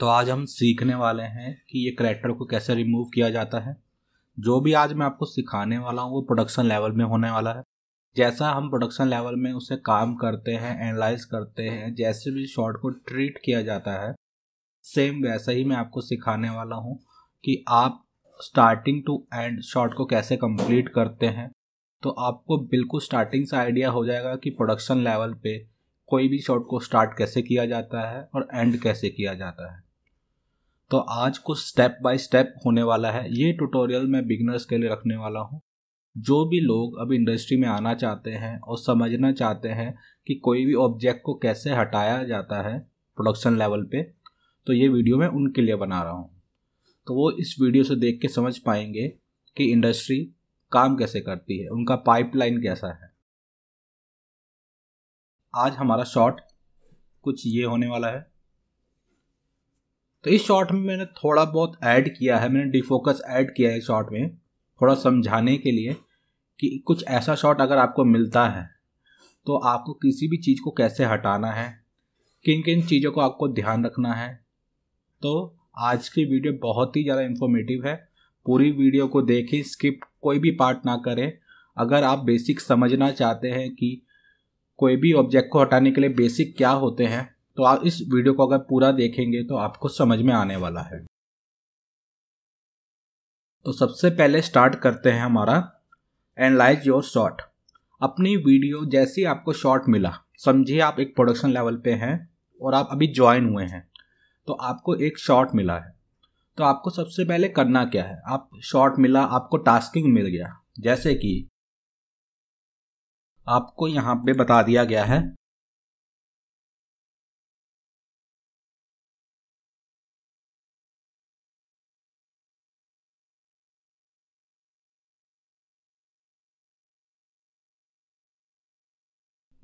तो आज हम सीखने वाले हैं कि ये करेक्टर को कैसे रिमूव किया जाता है जो भी आज मैं आपको सिखाने वाला हूँ वो प्रोडक्शन लेवल में होने वाला है जैसा हम प्रोडक्शन लेवल में उसे काम करते हैं एनालाइज करते हैं जैसे भी शॉट को ट्रीट किया जाता है सेम वैसा ही मैं आपको सिखाने वाला हूँ कि आप स्टार्टिंग टू एंड शॉट को कैसे कंप्लीट करते हैं तो आपको बिल्कुल स्टार्टिंग से आइडिया हो जाएगा कि प्रोडक्शन लेवल पे कोई भी शॉट को स्टार्ट कैसे किया जाता है और एंड कैसे किया जाता है तो आज कुछ स्टेप बाय स्टेप होने वाला है ये ट्यूटोरियल मैं बिगनर्स के लिए रखने वाला हूँ जो भी लोग अब इंडस्ट्री में आना चाहते हैं और समझना चाहते हैं कि कोई भी ऑब्जेक्ट को कैसे हटाया जाता है प्रोडक्शन लेवल पे तो ये वीडियो मैं उनके लिए बना रहा हूँ तो वो इस वीडियो से देख के समझ पाएंगे कि इंडस्ट्री काम कैसे करती है उनका पाइपलाइन कैसा है आज हमारा शॉर्ट कुछ ये होने वाला है तो इस शॉट में मैंने थोड़ा बहुत ऐड किया है मैंने डिफोकस ऐड किया है इस शॉट में थोड़ा समझाने के लिए कि कुछ ऐसा शॉट अगर आपको मिलता है तो आपको किसी भी चीज़ को कैसे हटाना है किन किन चीज़ों को आपको ध्यान रखना है तो आज की वीडियो बहुत ही ज़्यादा इन्फॉर्मेटिव है पूरी वीडियो को देखें स्किप कोई भी पार्ट ना करें अगर आप बेसिक समझना चाहते हैं कि कोई भी ऑब्जेक्ट को हटाने के लिए बेसिक क्या होते हैं तो आप इस वीडियो को अगर पूरा देखेंगे तो आपको समझ में आने वाला है तो सबसे पहले स्टार्ट करते हैं हमारा एनालाइज योर शॉट अपनी वीडियो जैसे ही आपको शॉट मिला समझिए आप एक प्रोडक्शन लेवल पे हैं और आप अभी ज्वाइन हुए हैं तो आपको एक शॉट मिला है तो आपको सबसे पहले करना क्या है आप शॉट मिला आपको टास्किंग मिल गया जैसे कि आपको यहाँ पे बता दिया गया है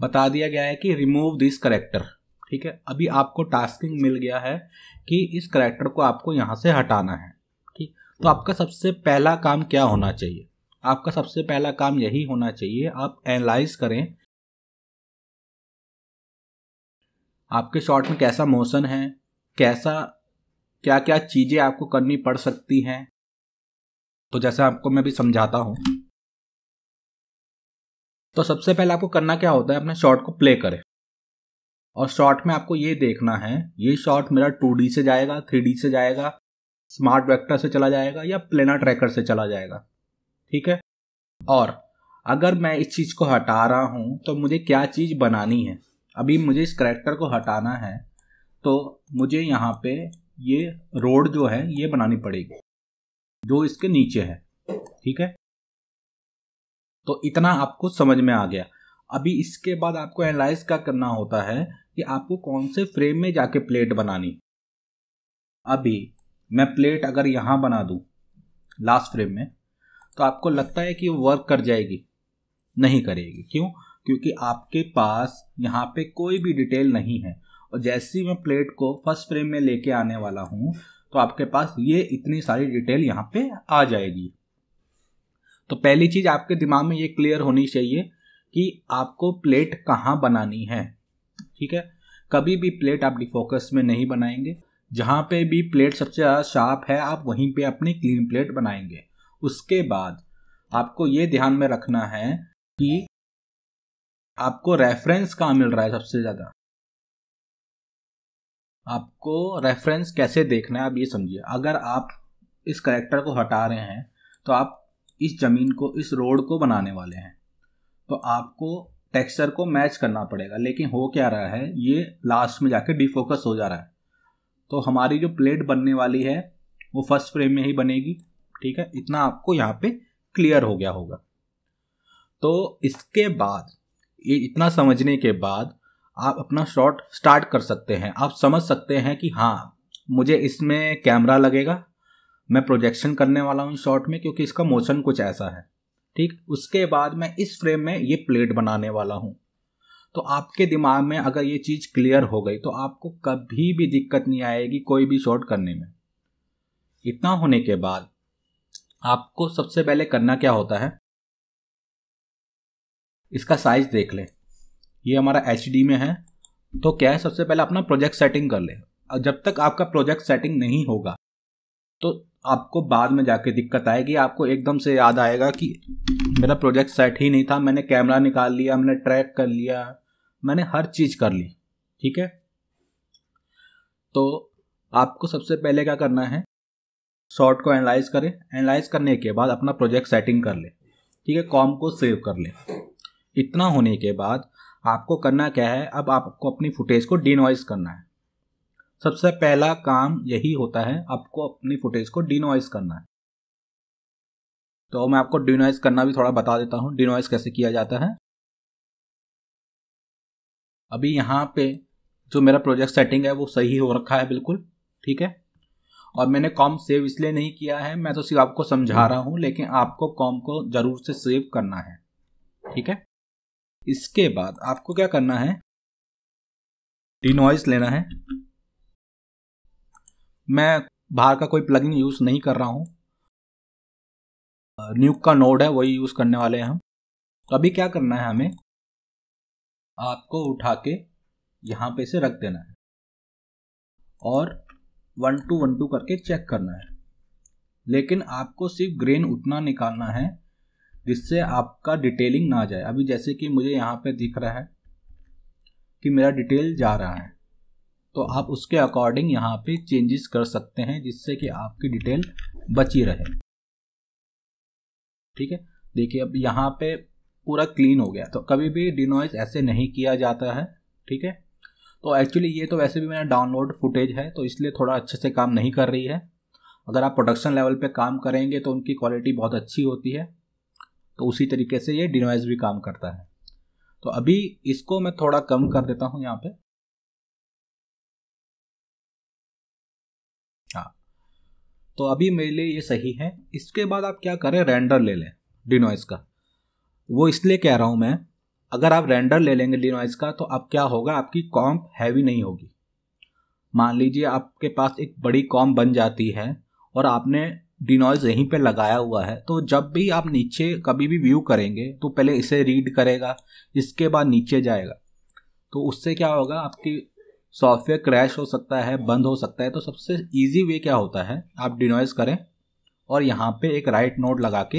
बता दिया गया है कि रिमूव दिस करेक्टर ठीक है अभी आपको टास्किंग मिल गया है कि इस करेक्टर को आपको यहाँ से हटाना है ठीक तो हम्म। आपका सबसे पहला काम क्या होना चाहिए आपका सबसे पहला काम यही होना चाहिए आप एनालाइज करें आपके शॉट में कैसा मोशन है कैसा क्या क्या चीज़ें आपको करनी पड़ सकती हैं तो जैसे आपको मैं भी समझाता हूँ तो सबसे पहले आपको करना क्या होता है अपने शॉट को प्ले करें और शॉट में आपको ये देखना है ये शॉट मेरा टू से जाएगा थ्री से जाएगा स्मार्ट वेक्टर से चला जाएगा या प्लेना ट्रैकर से चला जाएगा ठीक है और अगर मैं इस चीज़ को हटा रहा हूँ तो मुझे क्या चीज़ बनानी है अभी मुझे इस करेक्टर को हटाना है तो मुझे यहाँ पे ये रोड जो है ये बनानी पड़ेगी जो इसके नीचे है ठीक है तो इतना आपको समझ में आ गया अभी इसके बाद आपको एनालाइज का करना होता है कि आपको कौन से फ्रेम में जाके प्लेट बनानी अभी मैं प्लेट अगर यहाँ बना दूँ लास्ट फ्रेम में तो आपको लगता है कि वर्क कर जाएगी नहीं करेगी क्यों क्योंकि आपके पास यहाँ पे कोई भी डिटेल नहीं है और जैसे ही मैं प्लेट को फर्स्ट फ्रेम में लेके आने वाला हूँ तो आपके पास ये इतनी सारी डिटेल यहाँ पे आ जाएगी तो पहली चीज आपके दिमाग में ये क्लियर होनी चाहिए कि आपको प्लेट कहाँ बनानी है ठीक है कभी भी प्लेट आप डिफोकस में नहीं बनाएंगे जहाँ पे भी प्लेट सबसे ज़्यादा शार्प है आप वहीं पे अपनी क्लीन प्लेट बनाएंगे उसके बाद आपको ये ध्यान में रखना है कि आपको रेफरेंस कहाँ मिल रहा है सबसे ज़्यादा आपको रेफरेंस कैसे देखना है आप ये समझिए अगर आप इस करेक्टर को हटा रहे हैं तो आप इस ज़मीन को इस रोड को बनाने वाले हैं तो आपको टेक्सचर को मैच करना पड़ेगा लेकिन हो क्या रहा है ये लास्ट में जाके डिफोकस हो जा रहा है तो हमारी जो प्लेट बनने वाली है वो फर्स्ट फ्रेम में ही बनेगी ठीक है इतना आपको यहाँ पे क्लियर हो गया होगा तो इसके बाद ये इतना समझने के बाद आप अपना शॉट स्टार्ट कर सकते हैं आप समझ सकते हैं कि हाँ मुझे इसमें कैमरा लगेगा मैं प्रोजेक्शन करने वाला हूँ शॉर्ट में क्योंकि इसका मोशन कुछ ऐसा है ठीक उसके बाद मैं इस फ्रेम में ये प्लेट बनाने वाला हूँ तो आपके दिमाग में अगर ये चीज़ क्लियर हो गई तो आपको कभी भी दिक्कत नहीं आएगी कोई भी शॉर्ट करने में इतना होने के बाद आपको सबसे पहले करना क्या होता है इसका साइज देख ले ये हमारा एच में है तो क्या है सबसे पहले अपना प्रोजेक्ट सेटिंग कर और जब तक आपका प्रोजेक्ट सेटिंग नहीं होगा तो आपको बाद में जाके दिक्कत आएगी आपको एकदम से याद आएगा कि मेरा प्रोजेक्ट सेट ही नहीं था मैंने कैमरा निकाल लिया मैंने ट्रैक कर लिया मैंने हर चीज़ कर ली ठीक है तो आपको सबसे पहले क्या करना है शॉर्ट को एनालाइज करें एनालाइज करने के बाद अपना प्रोजेक्ट सेटिंग कर ले ठीक है कॉम को सेव कर ले इतना होने के बाद आपको करना क्या है अब आपको अपनी फुटेज को डिनॉइज करना है सबसे पहला काम यही होता है आपको अपनी फुटेज को डिनोइस करना है तो मैं आपको डिनोइस करना भी थोड़ा बता देता हूँ डिनोइस कैसे किया जाता है अभी यहाँ पे जो मेरा प्रोजेक्ट सेटिंग है वो सही हो रखा है बिल्कुल ठीक है और मैंने कॉम सेव इसलिए नहीं किया है मैं तो सिर्फ आपको समझा रहा हूँ लेकिन आपको कॉम को ज़रूर से सेव करना है ठीक है इसके बाद आपको क्या करना है डिनोइस लेना है मैं बाहर का कोई प्लगिंग यूज़ नहीं कर रहा हूँ न्यूक का नोड है वही यूज़ करने वाले हैं हम तो अभी क्या करना है हमें आपको उठा के यहाँ पे से रख देना है और वन टू वन टू करके चेक करना है लेकिन आपको सिर्फ ग्रेन उतना निकालना है जिससे आपका डिटेलिंग ना जाए अभी जैसे कि मुझे यहाँ पे दिख रहा है कि मेरा डिटेल जा रहा है तो आप उसके अकॉर्डिंग यहाँ पे चेंजेस कर सकते हैं जिससे कि आपकी डिटेल बची रहे ठीक है देखिए अब यहाँ पे पूरा क्लीन हो गया तो कभी भी डिनोइस ऐसे नहीं किया जाता है ठीक है तो एक्चुअली ये तो वैसे भी मेरा डाउनलोड फुटेज है तो इसलिए थोड़ा अच्छे से काम नहीं कर रही है अगर आप प्रोडक्शन लेवल पर काम करेंगे तो उनकी क्वालिटी बहुत अच्छी होती है तो उसी तरीके से ये डिनोइस भी काम करता है तो अभी इसको मैं थोड़ा कम कर देता हूँ यहाँ पर तो अभी मेरे लिए ये सही है इसके बाद आप क्या करें रेंडर ले लें डिनॉइस का वो इसलिए कह रहा हूँ मैं अगर आप रेंडर ले लेंगे डिनॉइस का तो अब क्या होगा आपकी कॉम्प हैवी नहीं होगी मान लीजिए आपके पास एक बड़ी कॉम्प बन जाती है और आपने डिनॉइज यहीं पे लगाया हुआ है तो जब भी आप नीचे कभी भी व्यू करेंगे तो पहले इसे रीड करेगा इसके बाद नीचे जाएगा तो उससे क्या होगा आपकी सॉफ्टवेयर क्रैश हो सकता है बंद हो सकता है तो सबसे ईजी वे क्या होता है आप डिनॉइज करें और यहाँ पे एक राइट नोड लगा के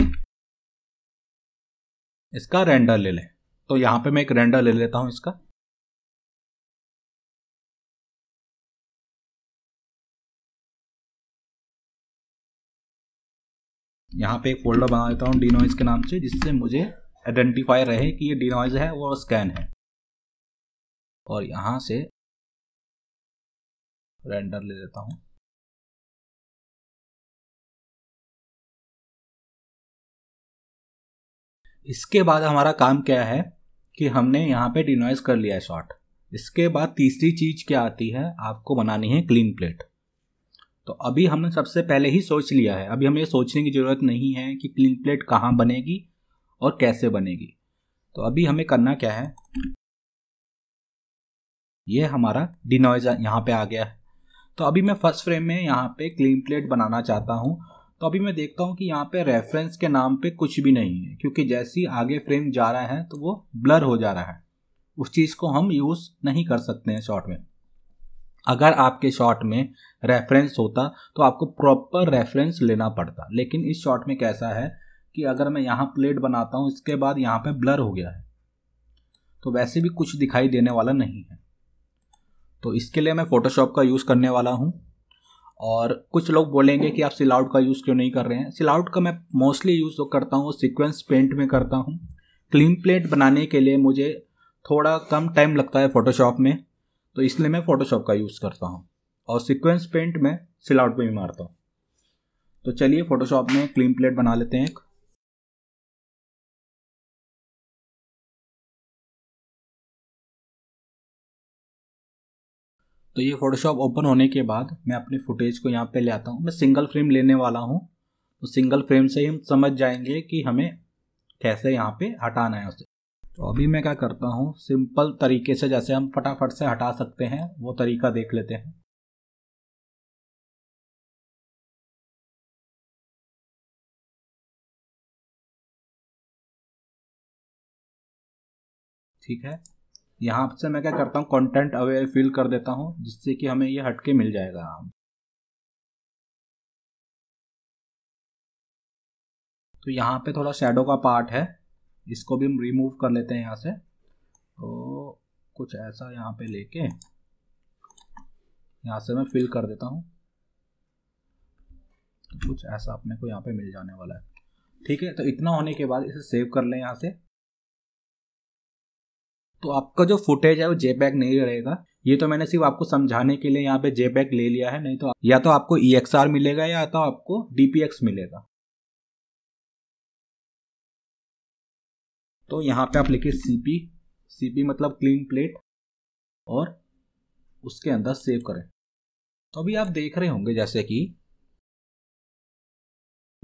इसका रेंडर ले लें तो यहाँ पे मैं एक रेंडर ले लेता हूँ इसका यहाँ पे एक फोल्डर बना देता हूँ डिनॉइज के नाम से जिससे मुझे आइडेंटिफाई रहे कि ये डिनोइज है और स्कैन है और यहाँ से रेंडर ले लेता हूँ इसके बाद हमारा काम क्या है कि हमने यहाँ पे डिनॉइज कर लिया है शॉर्ट इसके बाद तीसरी चीज क्या आती है आपको बनानी है क्लीन प्लेट तो अभी हमने सबसे पहले ही सोच लिया है अभी हमें सोचने की ज़रूरत नहीं है कि क्लीन प्लेट कहाँ बनेगी और कैसे बनेगी तो अभी हमें करना क्या है ये हमारा डिनॉइज यहाँ पे आ गया है तो अभी मैं फर्स्ट फ्रेम में यहाँ पे क्लीन प्लेट बनाना चाहता हूँ तो अभी मैं देखता हूँ कि यहाँ पे रेफरेंस के नाम पे कुछ भी नहीं है क्योंकि जैसे ही आगे फ्रेम जा रहा है तो वो ब्लर हो जा रहा है उस चीज़ को हम यूज़ नहीं कर सकते हैं शॉट में अगर आपके शॉट में रेफरेंस होता तो आपको प्रॉपर रेफरेंस लेना पड़ता लेकिन इस शॉट में कैसा है कि अगर मैं यहाँ प्लेट बनाता हूँ इसके बाद यहाँ पर ब्लर हो गया है तो वैसे भी कुछ दिखाई देने वाला नहीं है तो इसके लिए मैं फ़ोटोशॉप का यूज़ करने वाला हूँ और कुछ लोग बोलेंगे कि आप सिल का यूज़ क्यों नहीं कर रहे हैं सिल का मैं मोस्टली यूज़ तो करता हूँ सिक्वेंस पेंट में करता हूँ क्लीन प्लेट बनाने के लिए मुझे थोड़ा कम टाइम लगता है फ़ोटोशॉप में तो इसलिए मैं फ़ोटोशॉप का यूज़ करता हूँ और सिक्वेंस पेंट में सिलाउट पर भी मारता हूँ तो चलिए फ़ोटोशॉप में क्लीन प्लेट बना लेते हैं एक तो ये फ़ोटोशॉप ओपन होने के बाद मैं अपने फुटेज को यहाँ पे ले आता हूँ मैं सिंगल फ्रेम लेने वाला हूँ तो सिंगल फ्रेम से ही हम समझ जाएंगे कि हमें कैसे यहाँ पे हटाना है उसे तो अभी मैं क्या करता हूँ सिंपल तरीके से जैसे हम फटाफट से हटा सकते हैं वो तरीका देख लेते हैं ठीक है यहाँ से मैं क्या करता हूँ कंटेंट अवेयर फिल कर देता हूँ जिससे कि हमें ये हटके मिल जाएगा तो यहाँ पे थोड़ा शेडो का पार्ट है इसको भी हम रिमूव कर लेते हैं यहाँ से तो कुछ ऐसा यहाँ पे लेके यहाँ से मैं फिल कर देता हूँ तो कुछ ऐसा अपने को यहाँ पे मिल जाने वाला है ठीक है तो इतना होने के बाद इसे सेव कर लें यहाँ से तो आपका जो फुटेज है वो बैग नहीं रहेगा ये तो मैंने सिर्फ आपको समझाने के लिए यहाँ पे बैग ले लिया है नहीं तो या तो आपको ई मिलेगा या तो आपको डीपीएक्स मिलेगा तो यहाँ पे आप लिखिए सीपी सीपी मतलब क्लीन प्लेट और उसके अंदर सेव करें तो अभी आप देख रहे होंगे जैसे कि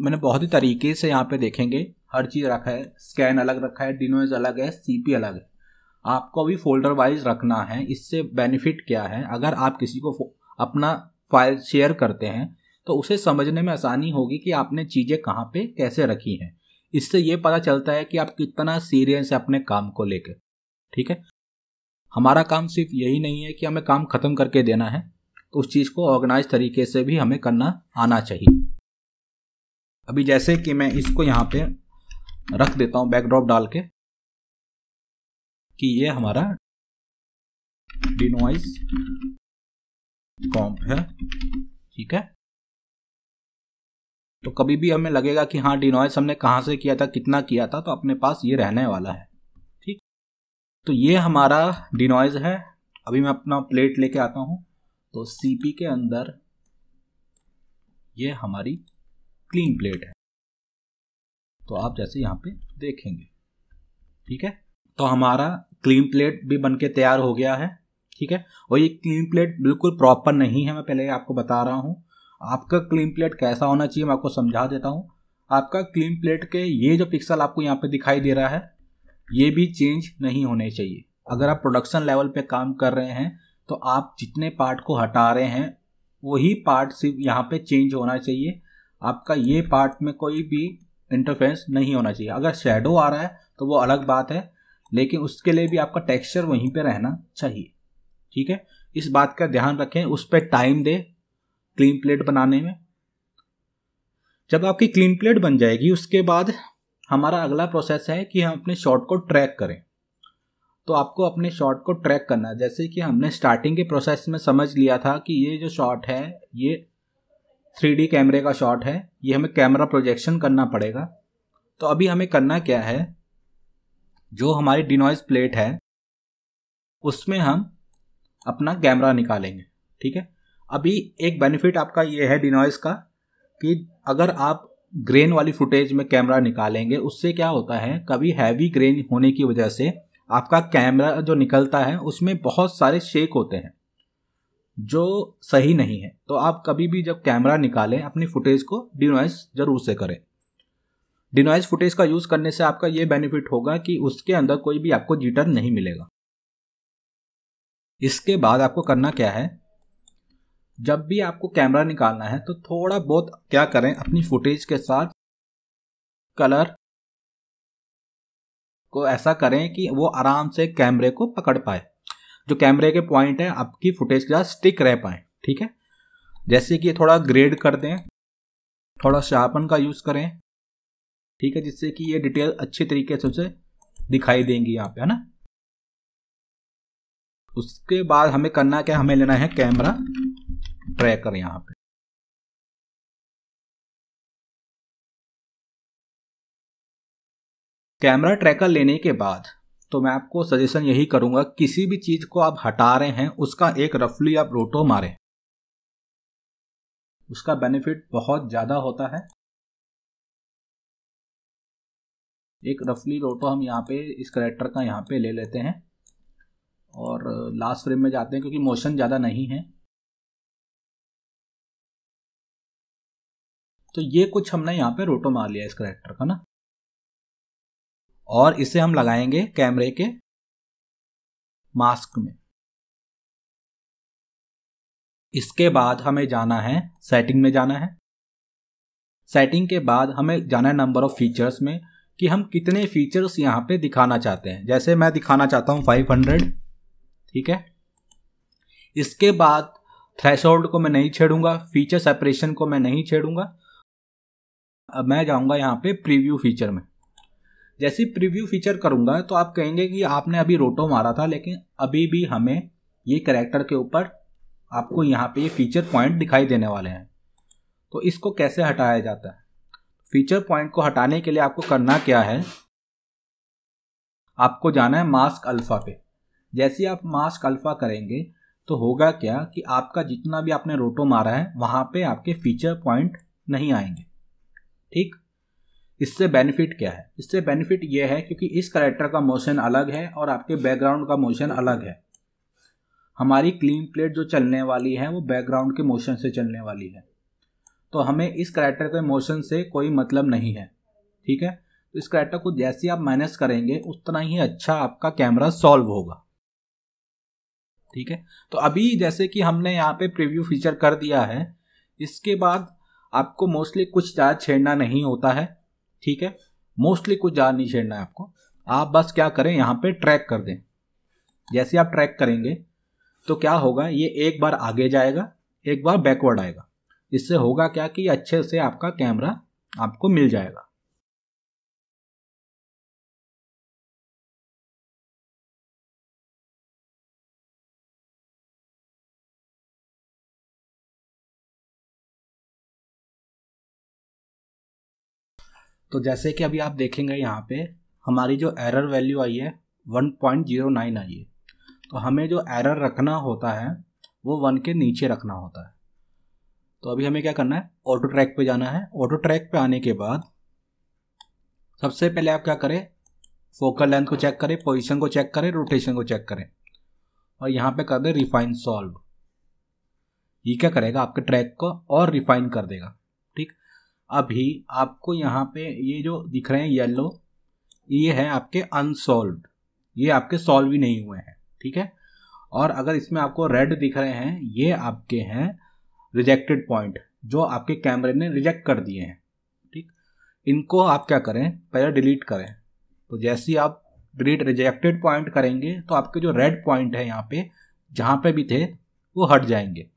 मैंने बहुत ही तरीके से यहाँ पे देखेंगे हर चीज़ रखा है स्कैन अलग रखा है डिनोइज अलग है सीपी अलग है आपको अभी फोल्डर वाइज रखना है इससे बेनिफिट क्या है अगर आप किसी को अपना फाइल शेयर करते हैं तो उसे समझने में आसानी होगी कि आपने चीज़ें कहाँ पे कैसे रखी हैं इससे ये पता चलता है कि आप कितना सीरियस है अपने काम को लेकर ठीक है हमारा काम सिर्फ यही नहीं है कि हमें काम ख़त्म करके देना है तो उस चीज़ को ऑर्गेनाइज तरीके से भी हमें करना आना चाहिए अभी जैसे कि मैं इसको यहाँ पे रख देता हूँ बैकड्रॉप डाल के कि ये हमारा डिनोइस कॉम्प है ठीक है तो कभी भी हमें लगेगा कि हाँ डिनोइस हमने कहाँ से किया था कितना किया था तो अपने पास ये रहने वाला है ठीक तो ये हमारा डिनॉइस है अभी मैं अपना प्लेट लेके आता हूँ तो सीपी के अंदर ये हमारी क्लीन प्लेट है तो आप जैसे यहाँ पे देखेंगे ठीक है तो हमारा क्लीन प्लेट भी बन के तैयार हो गया है ठीक है और ये क्लीन प्लेट बिल्कुल प्रॉपर नहीं है मैं पहले आपको बता रहा हूँ आपका क्लीन प्लेट कैसा होना चाहिए मैं आपको समझा देता हूँ आपका क्लीन प्लेट के ये जो पिक्सल आपको यहाँ पे दिखाई दे रहा है ये भी चेंज नहीं होने चाहिए अगर आप प्रोडक्शन लेवल पे काम कर रहे हैं तो आप जितने पार्ट को हटा रहे हैं वही पार्ट सिर्फ यहाँ पे चेंज होना चाहिए आपका ये पार्ट में कोई भी इंटरफेरेंस नहीं होना चाहिए अगर शेडो आ रहा है तो वो अलग बात है लेकिन उसके लिए भी आपका टेक्सचर वहीं पे रहना चाहिए ठीक है इस बात का ध्यान रखें उस पर टाइम दें क्लीन प्लेट बनाने में जब आपकी क्लीन प्लेट बन जाएगी उसके बाद हमारा अगला प्रोसेस है कि हम अपने शॉट को ट्रैक करें तो आपको अपने शॉट को ट्रैक करना है जैसे कि हमने स्टार्टिंग के प्रोसेस में समझ लिया था कि ये जो शॉट है ये थ्री कैमरे का शॉट है ये हमें कैमरा प्रोजेक्शन करना पड़ेगा तो अभी हमें करना क्या है जो हमारी डिनॉइज प्लेट है उसमें हम अपना कैमरा निकालेंगे ठीक है अभी एक बेनिफिट आपका ये है डिनॉइस का कि अगर आप ग्रेन वाली फुटेज में कैमरा निकालेंगे उससे क्या होता है कभी हैवी ग्रेन होने की वजह से आपका कैमरा जो निकलता है उसमें बहुत सारे शेक होते हैं जो सही नहीं है तो आप कभी भी जब कैमरा निकालें अपनी फुटेज को डिनॉइस जरूर से करें डिनॉइज फुटेज का यूज़ करने से आपका यह बेनिफिट होगा कि उसके अंदर कोई भी आपको जिटर नहीं मिलेगा इसके बाद आपको करना क्या है जब भी आपको कैमरा निकालना है तो थोड़ा बहुत क्या करें अपनी फुटेज के साथ कलर को ऐसा करें कि वो आराम से कैमरे को पकड़ पाए जो कैमरे के पॉइंट है आपकी फुटेज के साथ स्टिक रह पाए ठीक है जैसे कि थोड़ा ग्रेड कर दें थोड़ा शार्पन का यूज़ करें ठीक है जिससे कि ये डिटेल अच्छे तरीके से उसे दिखाई देंगी यहाँ पे है ना उसके बाद हमें करना क्या हमें लेना है कैमरा ट्रैकर यहाँ पे कैमरा ट्रैकर लेने के बाद तो मैं आपको सजेशन यही करूंगा किसी भी चीज को आप हटा रहे हैं उसका एक रफली आप रोटो मारें उसका बेनिफिट बहुत ज़्यादा होता है एक रफली रोटो तो हम यहाँ पे इस करेक्टर का यहाँ पे ले लेते हैं और लास्ट फ्रेम में जाते हैं क्योंकि मोशन ज़्यादा नहीं है तो ये कुछ हमने यहाँ पे रोटो तो मार लिया इस करेक्टर का ना और इसे हम लगाएंगे कैमरे के मास्क में इसके बाद हमें जाना है सेटिंग में जाना है सेटिंग के बाद हमें जाना है नंबर ऑफ फीचर्स में कि हम कितने फीचर्स यहाँ पे दिखाना चाहते हैं जैसे मैं दिखाना चाहता हूँ 500 ठीक है इसके बाद थ्रेश को मैं नहीं छेड़ूंगा फीचर सेपरेशन को मैं नहीं छेड़ूंगा अब मैं जाऊंगा यहाँ पे प्रीव्यू फीचर में जैसे प्रीव्यू फीचर करूंगा तो आप कहेंगे कि आपने अभी रोटो मारा था लेकिन अभी भी हमें ये करेक्टर के ऊपर आपको यहाँ पे ये फीचर पॉइंट दिखाई देने वाले हैं तो इसको कैसे हटाया जाता है फीचर पॉइंट को हटाने के लिए आपको करना क्या है आपको जाना है मास्क अल्फ़ा पे जैसे आप मास्क अल्फ़ा करेंगे तो होगा क्या कि आपका जितना भी आपने रोटो मारा है वहां पे आपके फीचर पॉइंट नहीं आएंगे ठीक इससे बेनिफिट क्या है इससे बेनिफिट ये है क्योंकि इस करेक्टर का मोशन अलग है और आपके बैकग्राउंड का मोशन अलग है हमारी क्लीन प्लेट जो चलने वाली है वो बैकग्राउंड के मोशन से चलने वाली है तो हमें इस करैक्टर के मोशन से कोई मतलब नहीं है ठीक है तो इस करैक्टर को जैसे आप माइनस करेंगे उतना ही अच्छा आपका कैमरा सॉल्व होगा ठीक है तो अभी जैसे कि हमने यहाँ पे प्रीव्यू फीचर कर दिया है इसके बाद आपको मोस्टली कुछ ज़्यादा छेड़ना नहीं होता है ठीक है मोस्टली कुछ ज़्यादा नहीं छेड़ना है आपको आप बस क्या करें यहाँ पे ट्रैक कर दें जैसे आप ट्रैक करेंगे तो क्या होगा ये एक बार आगे जाएगा एक बार बैकवर्ड आएगा इससे होगा क्या कि अच्छे से आपका कैमरा आपको मिल जाएगा तो जैसे कि अभी आप देखेंगे यहाँ पे हमारी जो एरर वैल्यू आई है 1.09 आई है तो हमें जो एरर रखना होता है वो वन के नीचे रखना होता है तो अभी हमें क्या करना है ऑटो ट्रैक पे जाना है ऑटो ट्रैक पे आने के बाद सबसे पहले आप क्या करें फोकल लेंथ को चेक करें पोजीशन को चेक करें रोटेशन को चेक करें और यहाँ पे कर दें रिफाइन सॉल्व ये क्या करेगा आपके ट्रैक को और रिफाइन कर देगा ठीक अभी आपको यहाँ पे ये जो दिख रहे हैं येलो ये है आपके अनसॉल्व ये आपके सॉल्व ही नहीं हुए हैं ठीक है और अगर इसमें आपको रेड दिख रहे हैं ये आपके हैं रिजेक्टेड पॉइंट जो आपके कैमरे ने रिजेक्ट कर दिए हैं ठीक इनको आप क्या करें पहले डिलीट करें तो जैसे ही आप डिलीट रिजेक्टेड पॉइंट करेंगे तो आपके जो रेड पॉइंट है यहाँ पे जहाँ पे भी थे वो हट जाएंगे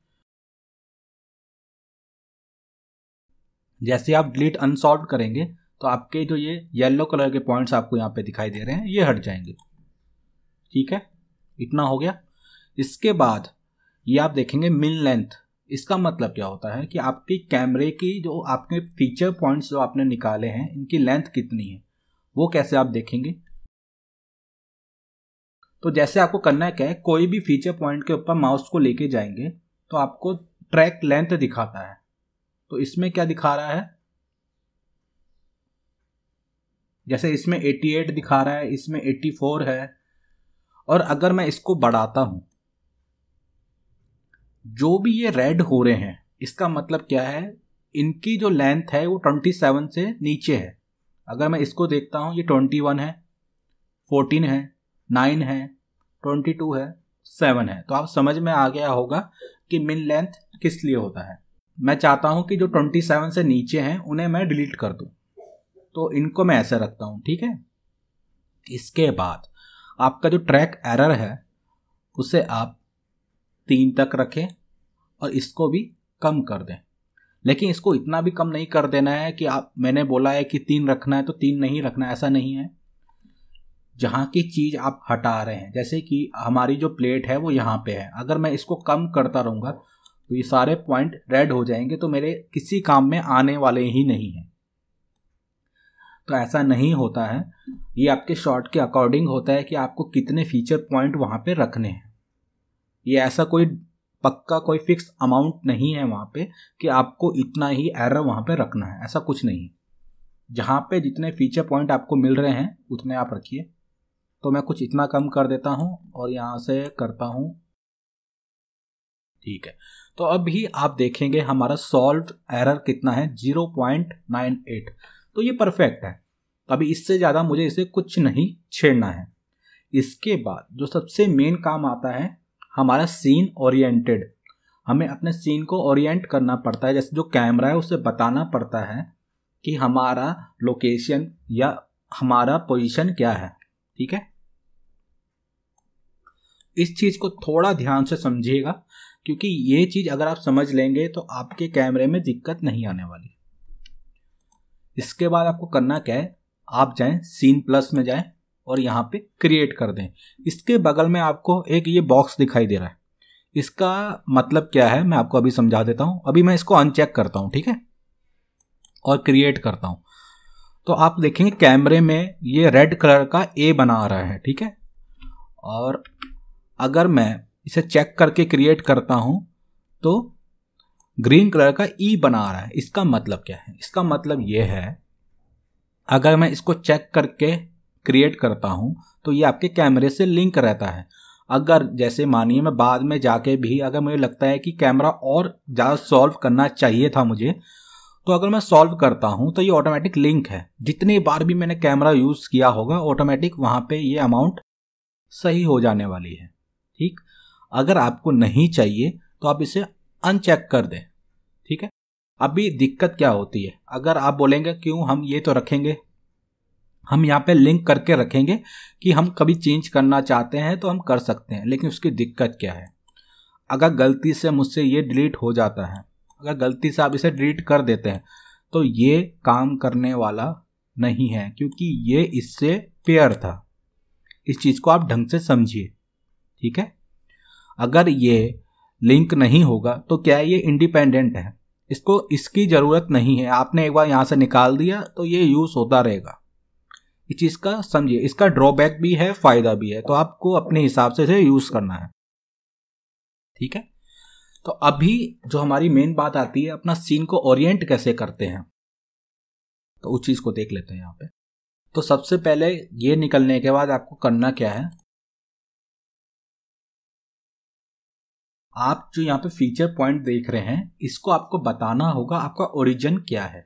जैसे आप डिलीट अनसॉल्व करेंगे तो आपके जो ये येलो कलर के पॉइंट्स आपको यहाँ पे दिखाई दे रहे हैं ये हट जाएंगे ठीक है इतना हो गया इसके बाद ये आप देखेंगे मिन लेंथ इसका मतलब क्या होता है कि आपके कैमरे की जो आपके फीचर पॉइंट्स जो आपने निकाले हैं इनकी लेंथ कितनी है वो कैसे आप देखेंगे तो जैसे आपको करना है क्या है कोई भी फीचर पॉइंट के ऊपर माउस को लेके जाएंगे तो आपको ट्रैक लेंथ दिखाता है तो इसमें क्या दिखा रहा है जैसे इसमें 88 दिखा रहा है इसमें 84 है और अगर मैं इसको बढ़ाता हूं जो भी ये रेड हो रहे हैं इसका मतलब क्या है इनकी जो लेंथ है वो ट्वेंटी सेवन से नीचे है अगर मैं इसको देखता हूँ ये ट्वेंटी वन है फोर्टीन है नाइन है ट्वेंटी टू है सेवन है तो आप समझ में आ गया होगा कि मिन लेंथ किस लिए होता है मैं चाहता हूँ कि जो ट्वेंटी सेवन से नीचे हैं उन्हें मैं डिलीट कर दूँ तो इनको मैं ऐसे रखता हूँ ठीक है इसके बाद आपका जो ट्रैक एरर है उसे आप तीन तक रखें और इसको भी कम कर दें लेकिन इसको इतना भी कम नहीं कर देना है कि आप मैंने बोला है कि तीन रखना है तो तीन नहीं रखना ऐसा नहीं है जहाँ की चीज़ आप हटा रहे हैं जैसे कि हमारी जो प्लेट है वो यहाँ पे है अगर मैं इसको कम करता रहूँगा तो ये सारे पॉइंट रेड हो जाएंगे तो मेरे किसी काम में आने वाले ही नहीं हैं तो ऐसा नहीं होता है ये आपके शॉर्ट के अकॉर्डिंग होता है कि आपको कितने फीचर पॉइंट वहाँ पे रखने हैं ये ऐसा कोई पक्का कोई फिक्स अमाउंट नहीं है वहाँ पे कि आपको इतना ही एरर वहाँ पे रखना है ऐसा कुछ नहीं जहाँ पे जितने फीचर पॉइंट आपको मिल रहे हैं उतने आप रखिए तो मैं कुछ इतना कम कर देता हूँ और यहाँ से करता हूँ ठीक है तो अभी आप देखेंगे हमारा सॉल्व एरर कितना है जीरो पॉइंट नाइन एट तो ये परफेक्ट है अभी इससे ज़्यादा मुझे इसे कुछ नहीं छेड़ना है इसके बाद जो सबसे मेन काम आता है हमारा सीन ओरिएंटेड हमें अपने सीन को ओरिएंट करना पड़ता है जैसे जो कैमरा है उसे बताना पड़ता है कि हमारा लोकेशन या हमारा पोजीशन क्या है ठीक है इस चीज़ को थोड़ा ध्यान से समझिएगा क्योंकि ये चीज़ अगर आप समझ लेंगे तो आपके कैमरे में दिक्कत नहीं आने वाली इसके बाद आपको करना क्या है आप जाएं सीन प्लस में जाएं और यहाँ पे क्रिएट कर दें इसके बगल में आपको एक ये बॉक्स दिखाई दे रहा है इसका मतलब क्या है मैं आपको अभी समझा देता हूँ अभी मैं इसको अनचेक करता हूँ ठीक है और क्रिएट करता हूँ तो आप देखेंगे कैमरे में ये रेड कलर का ए बना रहा है ठीक है और अगर मैं इसे चेक करके क्रिएट करता हूँ तो ग्रीन कलर का ई e बना रहा है इसका मतलब क्या है इसका मतलब ये है अगर मैं इसको चेक करके क्रिएट करता हूँ तो ये आपके कैमरे से लिंक रहता है अगर जैसे मानिए मैं बाद में जाके भी अगर मुझे लगता है कि कैमरा और ज़्यादा सॉल्व करना चाहिए था मुझे तो अगर मैं सॉल्व करता हूँ तो ये ऑटोमेटिक लिंक है जितनी बार भी मैंने कैमरा यूज़ किया होगा ऑटोमेटिक वहाँ पे ये अमाउंट सही हो जाने वाली है ठीक अगर आपको नहीं चाहिए तो आप इसे अनचेक कर दें ठीक है अभी दिक्कत क्या होती है अगर आप बोलेंगे क्यों हम ये तो रखेंगे हम यहाँ पे लिंक करके रखेंगे कि हम कभी चेंज करना चाहते हैं तो हम कर सकते हैं लेकिन उसकी दिक्कत क्या है अगर गलती से मुझसे ये डिलीट हो जाता है अगर गलती से आप इसे डिलीट कर देते हैं तो ये काम करने वाला नहीं है क्योंकि ये इससे पेयर था इस चीज़ को आप ढंग से समझिए ठीक है अगर ये लिंक नहीं होगा तो क्या ये इंडिपेंडेंट है इसको इसकी ज़रूरत नहीं है आपने एक बार यहाँ से निकाल दिया तो ये यूज़ होता रहेगा चीज़ का समझिए इसका ड्रॉबैक भी है फ़ायदा भी है तो आपको अपने हिसाब से इसे यूज़ करना है ठीक है तो अभी जो हमारी मेन बात आती है अपना सीन को ओरिएंट कैसे करते हैं तो उस चीज़ को देख लेते हैं यहां पे तो सबसे पहले ये निकलने के बाद आपको करना क्या है आप जो यहां पे फीचर पॉइंट देख रहे हैं इसको आपको बताना होगा आपका ओरिजिन क्या है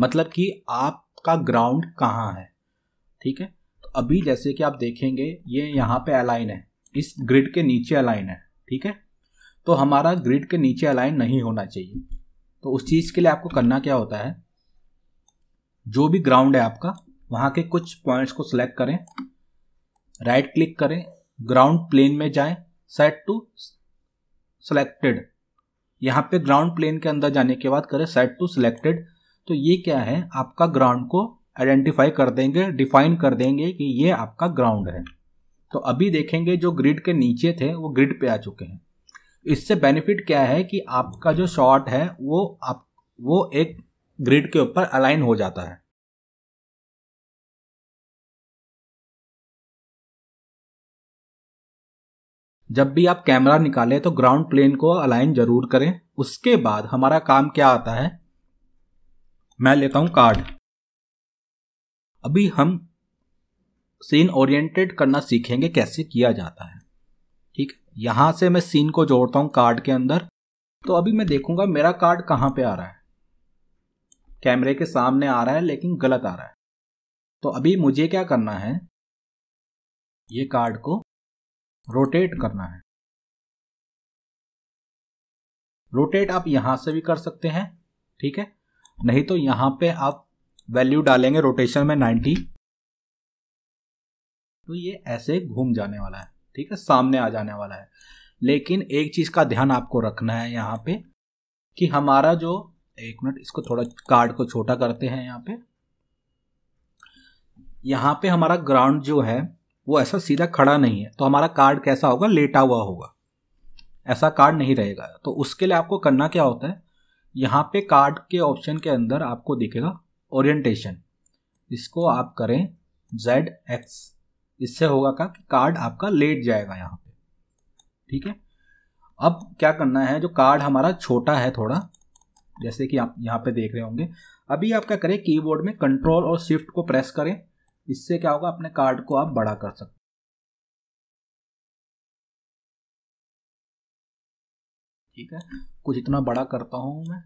मतलब कि आपका ग्राउंड कहां है ठीक है तो अभी जैसे कि आप देखेंगे ये यहाँ पे अलाइन है इस ग्रिड के नीचे अलाइन है ठीक है तो हमारा ग्रिड के नीचे अलाइन नहीं होना चाहिए तो उस चीज़ के लिए आपको करना क्या होता है जो भी ग्राउंड है आपका वहाँ के कुछ पॉइंट्स को सिलेक्ट करें राइट क्लिक करें ग्राउंड प्लेन में जाएं सेट टू सिलेक्टेड यहाँ पे ग्राउंड प्लेन के अंदर जाने के बाद करें सेट टू सिलेक्टेड तो ये क्या है आपका ग्राउंड को आइडेंटिफाई कर देंगे डिफाइन कर देंगे कि ये आपका ग्राउंड है तो अभी देखेंगे जो ग्रिड के नीचे थे वो ग्रिड पे आ चुके हैं इससे बेनिफिट क्या है कि आपका जो शॉट है वो आप वो एक ग्रिड के ऊपर अलाइन हो जाता है जब भी आप कैमरा निकालें तो ग्राउंड प्लेन को अलाइन जरूर करें उसके बाद हमारा काम क्या आता है मैं लेता हूं कार्ड अभी हम सीन ओरिएंटेड करना सीखेंगे कैसे किया जाता है ठीक यहां से मैं सीन को जोड़ता हूं कार्ड के अंदर तो अभी मैं देखूंगा मेरा कार्ड कहां पे आ रहा है कैमरे के सामने आ रहा है लेकिन गलत आ रहा है तो अभी मुझे क्या करना है ये कार्ड को रोटेट करना है रोटेट आप यहां से भी कर सकते हैं ठीक है नहीं तो यहां पे आप वैल्यू डालेंगे रोटेशन में 90 तो ये ऐसे घूम जाने वाला है ठीक है सामने आ जाने वाला है लेकिन एक चीज़ का ध्यान आपको रखना है यहाँ पे कि हमारा जो एक मिनट इसको थोड़ा कार्ड को छोटा करते हैं यहाँ पे यहाँ पे हमारा ग्राउंड जो है वो ऐसा सीधा खड़ा नहीं है तो हमारा कार्ड कैसा होगा लेटा हुआ होगा ऐसा कार्ड नहीं रहेगा तो उसके लिए आपको करना क्या होता है यहाँ पे कार्ड के ऑप्शन के अंदर आपको दिखेगा ओरिएंटेशन इसको आप करें जेड एक्स इससे होगा क्या कि कार्ड आपका लेट जाएगा यहाँ पे ठीक है अब क्या करना है जो कार्ड हमारा छोटा है थोड़ा जैसे कि आप यहाँ पे देख रहे होंगे अभी आप क्या करें कीबोर्ड में कंट्रोल और शिफ्ट को प्रेस करें इससे क्या होगा अपने कार्ड को आप बड़ा कर सकते ठीक है कुछ इतना बड़ा करता हूँ मैं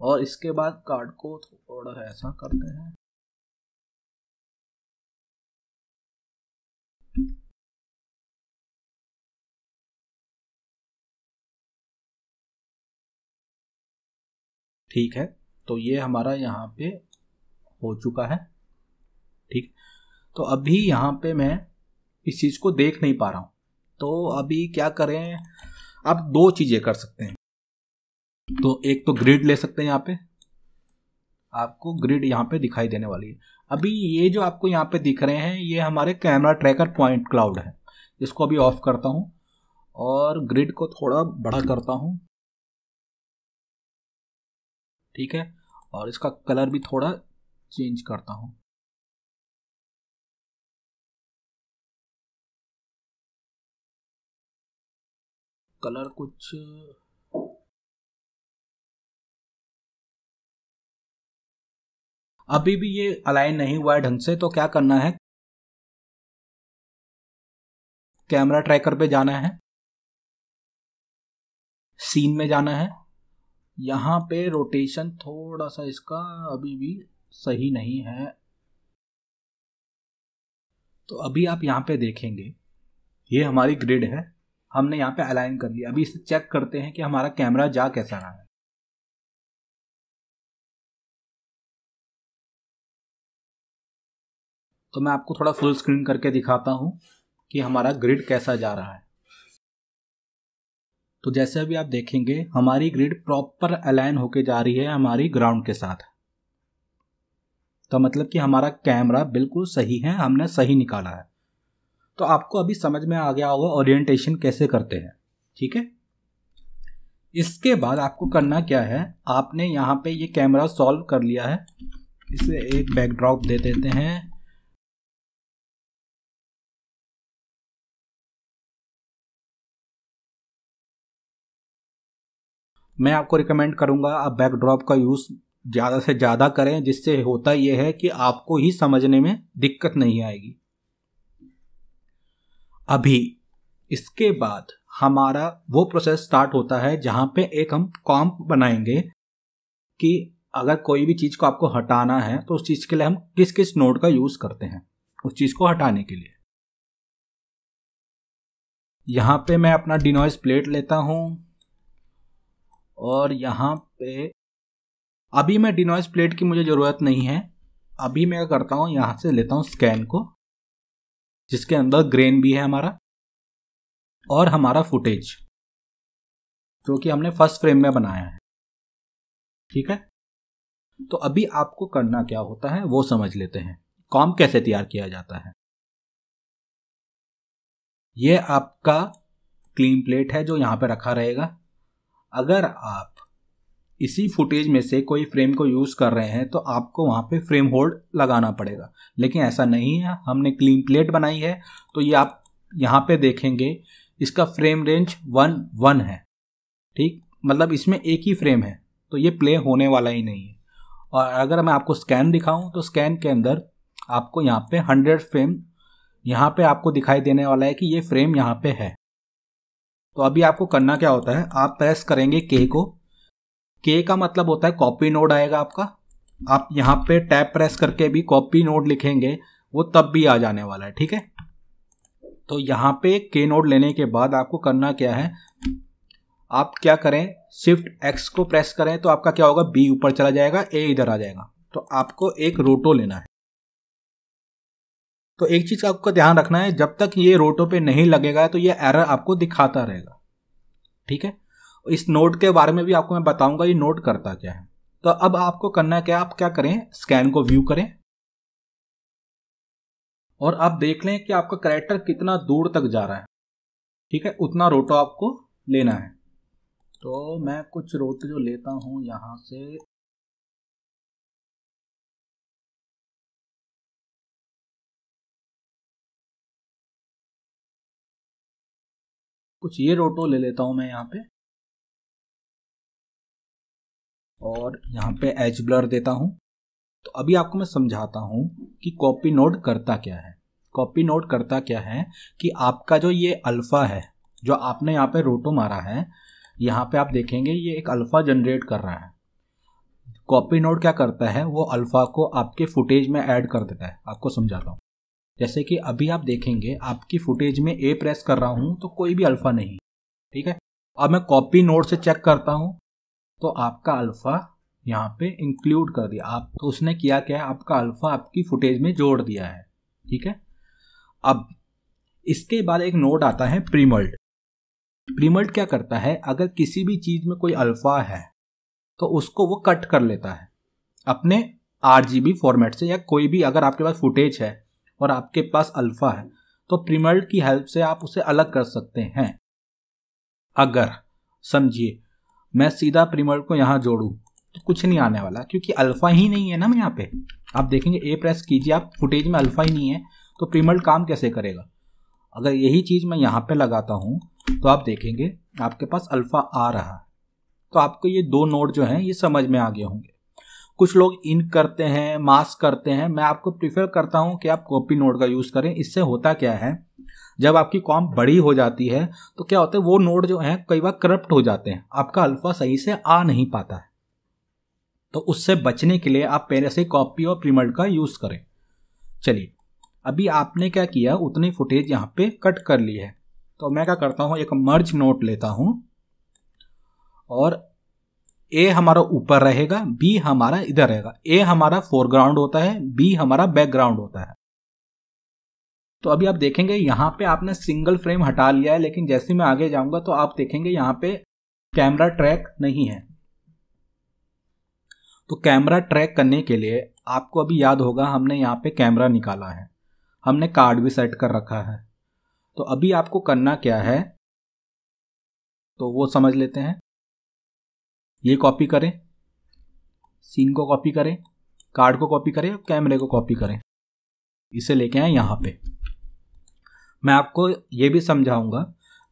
और इसके बाद कार्ड को थोड़ा ऐसा करते हैं ठीक है तो ये हमारा यहाँ पे हो चुका है ठीक तो अभी यहाँ पे मैं इस चीज़ को देख नहीं पा रहा हूँ तो अभी क्या करें आप दो चीज़ें कर सकते हैं तो एक तो ग्रिड ले सकते हैं यहाँ पे आपको ग्रिड यहाँ पे दिखाई देने वाली है अभी ये जो आपको यहाँ पे दिख रहे हैं ये हमारे कैमरा ट्रैकर पॉइंट क्लाउड है इसको अभी ऑफ करता हूँ और ग्रिड को थोड़ा बड़ा करता हूँ ठीक है और इसका कलर भी थोड़ा चेंज करता हूँ कलर कुछ अभी भी ये अलाइन नहीं हुआ है ढंग से तो क्या करना है कैमरा ट्रैकर पे जाना है सीन में जाना है यहाँ पे रोटेशन थोड़ा सा इसका अभी भी सही नहीं है तो अभी आप यहाँ पे देखेंगे ये हमारी ग्रिड है हमने यहाँ पे अलाइन कर लिया अभी इसे चेक करते हैं कि हमारा कैमरा जा कैसा रहा है तो मैं आपको थोड़ा फुल स्क्रीन करके दिखाता हूँ कि हमारा ग्रिड कैसा जा रहा है तो जैसे अभी आप देखेंगे हमारी ग्रिड प्रॉपर अलाइन होके जा रही है हमारी ग्राउंड के साथ तो मतलब कि हमारा कैमरा बिल्कुल सही है हमने सही निकाला है तो आपको अभी समझ में आ गया होगा ओरिएंटेशन कैसे करते हैं ठीक है इसके बाद आपको करना क्या है आपने यहाँ पे ये कैमरा सॉल्व कर लिया है इसे एक बैकड्रॉप दे देते हैं मैं आपको रिकमेंड करूंगा आप बैकड्रॉप का यूज़ ज़्यादा से ज़्यादा करें जिससे होता यह है कि आपको ही समझने में दिक्कत नहीं आएगी अभी इसके बाद हमारा वो प्रोसेस स्टार्ट होता है जहां पे एक हम कॉम्प बनाएंगे कि अगर कोई भी चीज़ को आपको हटाना है तो उस चीज़ के लिए हम किस किस नोड का यूज़ करते हैं उस चीज़ को हटाने के लिए यहां पे मैं अपना डिनॉइस प्लेट लेता हूं और यहाँ पे अभी मैं डिनोइस प्लेट की मुझे ज़रूरत नहीं है अभी मैं करता हूँ यहाँ से लेता हूँ स्कैन को जिसके अंदर ग्रेन भी है हमारा और हमारा फुटेज जो कि हमने फर्स्ट फ्रेम में बनाया है ठीक है तो अभी आपको करना क्या होता है वो समझ लेते हैं कॉम कैसे तैयार किया जाता है ये आपका क्लीन प्लेट है जो यहाँ पे रखा रहेगा अगर आप इसी फुटेज में से कोई फ्रेम को यूज़ कर रहे हैं तो आपको वहाँ पे फ्रेम होल्ड लगाना पड़ेगा लेकिन ऐसा नहीं है हमने क्लीन प्लेट बनाई है तो ये आप यहाँ पे देखेंगे इसका फ्रेम रेंज वन वन है ठीक मतलब इसमें एक ही फ्रेम है तो ये प्ले होने वाला ही नहीं है और अगर मैं आपको स्कैन दिखाऊं तो स्कैन के अंदर आपको यहाँ पे हंड्रेड फ्रेम यहाँ पे आपको दिखाई देने वाला है कि ये फ्रेम यहाँ पे है तो अभी आपको करना क्या होता है आप प्रेस करेंगे के को के का मतलब होता है कॉपी नोड आएगा आपका आप यहाँ पे टैप प्रेस करके भी कॉपी नोड लिखेंगे वो तब भी आ जाने वाला है ठीक है तो यहाँ पे के नोड लेने के बाद आपको करना क्या है आप क्या करें शिफ्ट एक्स को प्रेस करें तो आपका क्या होगा बी ऊपर चला जाएगा ए इधर आ जाएगा तो आपको एक रोटो लेना है तो एक चीज़ आपको ध्यान रखना है जब तक ये रोटो पे नहीं लगेगा तो ये एरर आपको दिखाता रहेगा ठीक है इस नोट के बारे में भी आपको मैं बताऊंगा ये नोट करता क्या है तो अब आपको करना क्या आप क्या करें स्कैन को व्यू करें और आप देख लें कि आपका करेक्टर कितना दूर तक जा रहा है ठीक है उतना रोटो आपको लेना है तो मैं कुछ रोटो जो लेता हूं यहां से कुछ ये रोटो ले लेता हूं मैं यहाँ पे और यहाँ पे एज ब्लर देता हूं तो अभी आपको मैं समझाता हूं कि कॉपी नोट करता क्या है कॉपी नोट करता क्या है कि आपका जो ये अल्फ़ा है जो आपने यहाँ पे रोटो मारा है यहाँ पे आप देखेंगे ये एक अल्फ़ा जनरेट कर रहा है कॉपी नोट क्या करता है वो अल्फ़ा को आपके फुटेज में ऐड कर देता है आपको समझाता हूँ जैसे कि अभी आप देखेंगे आपकी फुटेज में ए प्रेस कर रहा हूं तो कोई भी अल्फ़ा नहीं ठीक है अब मैं कॉपी नोट से चेक करता हूं तो आपका अल्फ़ा यहां पे इंक्लूड कर दिया आप तो उसने किया क्या है आपका अल्फ़ा आपकी फुटेज में जोड़ दिया है ठीक है अब इसके बाद एक नोट आता है प्रीमल्ट प्रीमल्ट क्या करता है अगर किसी भी चीज़ में कोई अल्फ़ा है तो उसको वो कट कर लेता है अपने आर फॉर्मेट से या कोई भी अगर आपके पास फुटेज है और आपके पास अल्फा है तो प्रीमल्ट की हेल्प से आप उसे अलग कर सकते हैं अगर समझिए मैं सीधा प्रीमल्ट को यहां जोड़ू तो कुछ नहीं आने वाला क्योंकि अल्फा ही नहीं है ना यहाँ पे आप देखेंगे ए प्रेस कीजिए आप फुटेज में अल्फा ही नहीं है तो प्रीमल्ट काम कैसे करेगा अगर यही चीज़ मैं यहाँ पे लगाता हूँ तो आप देखेंगे आपके पास अल्फा आ रहा है तो आपको ये दो नोड जो हैं ये समझ में आ गए होंगे कुछ लोग इन करते हैं मास्क करते हैं मैं आपको प्रीफर करता हूं कि आप कॉपी नोट का यूज़ करें इससे होता क्या है जब आपकी कॉम बड़ी हो जाती है तो क्या होता है वो नोट जो है कई बार करप्ट हो जाते हैं आपका अल्फा सही से आ नहीं पाता है तो उससे बचने के लिए आप पहले से कॉपी और प्रिमल्ट का यूज़ करें चलिए अभी आपने क्या किया उतनी फुटेज यहाँ पे कट कर ली है तो मैं क्या करता हूँ एक मर्ज नोट लेता हूँ और ए हमारा ऊपर रहेगा बी हमारा इधर रहेगा ए हमारा फोरग्राउंड होता है बी हमारा बैकग्राउंड होता है तो अभी आप देखेंगे यहां पे आपने सिंगल फ्रेम हटा लिया है लेकिन जैसे मैं आगे जाऊंगा तो आप देखेंगे यहां पे कैमरा ट्रैक नहीं है तो कैमरा ट्रैक करने के लिए आपको अभी याद होगा हमने यहां पे कैमरा निकाला है हमने कार्ड भी सेट कर रखा है तो अभी आपको करना क्या है तो वो समझ लेते हैं ये कॉपी करें सीन को कॉपी करें कार्ड को कॉपी करें कैमरे को कॉपी करें इसे लेके आए यहाँ पे मैं आपको ये भी समझाऊंगा